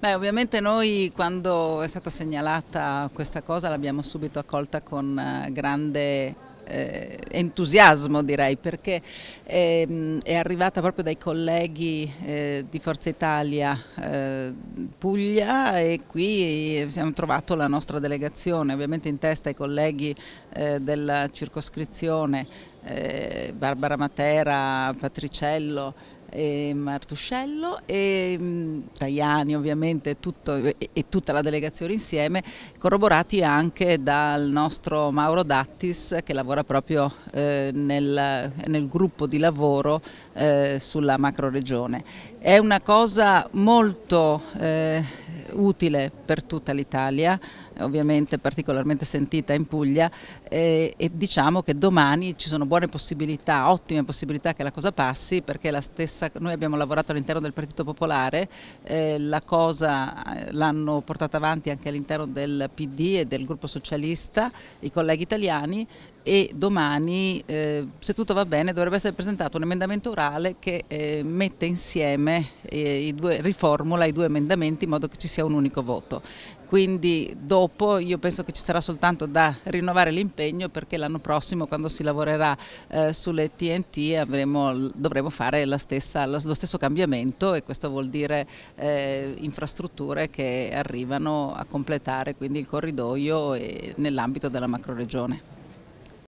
Beh, ovviamente noi quando è stata segnalata questa cosa l'abbiamo subito accolta con eh, grande eh, entusiasmo direi perché ehm, è arrivata proprio dai colleghi eh, di Forza Italia eh, Puglia e qui abbiamo trovato la nostra delegazione, ovviamente in testa ai colleghi eh, della circoscrizione eh, Barbara Matera, Patricello e ehm, Martuscello e ehm, Tajani ovviamente tutto, e tutta la delegazione insieme, corroborati anche dal nostro Mauro Dattis che lavora proprio eh, nel, nel, gruppo di lavoro eh, sulla regione. È una cosa molto... Eh, utile per tutta l'Italia, ovviamente particolarmente sentita in Puglia e, eh, e diciamo che domani ci sono buone possibilità, ottime possibilità che la cosa passi perché la stessa, noi abbiamo lavorato all'interno del Partito Popolare, eh, la cosa eh, l'hanno portata avanti anche all'interno del PD e del gruppo socialista, i colleghi italiani e domani, eh, se tutto va bene, dovrebbe essere presentato un emendamento orale che eh, mette insieme, eh, i due, riformula i due emendamenti in modo che ci sia un unico voto. Quindi dopo io penso che ci sarà soltanto da rinnovare l'impegno perché l'anno prossimo quando si lavorerà eh, sulle TNT avremo, dovremo fare stessa, lo stesso cambiamento e questo vuol dire eh, infrastrutture che arrivano a completare quindi il corridoio nell'ambito della macro regione.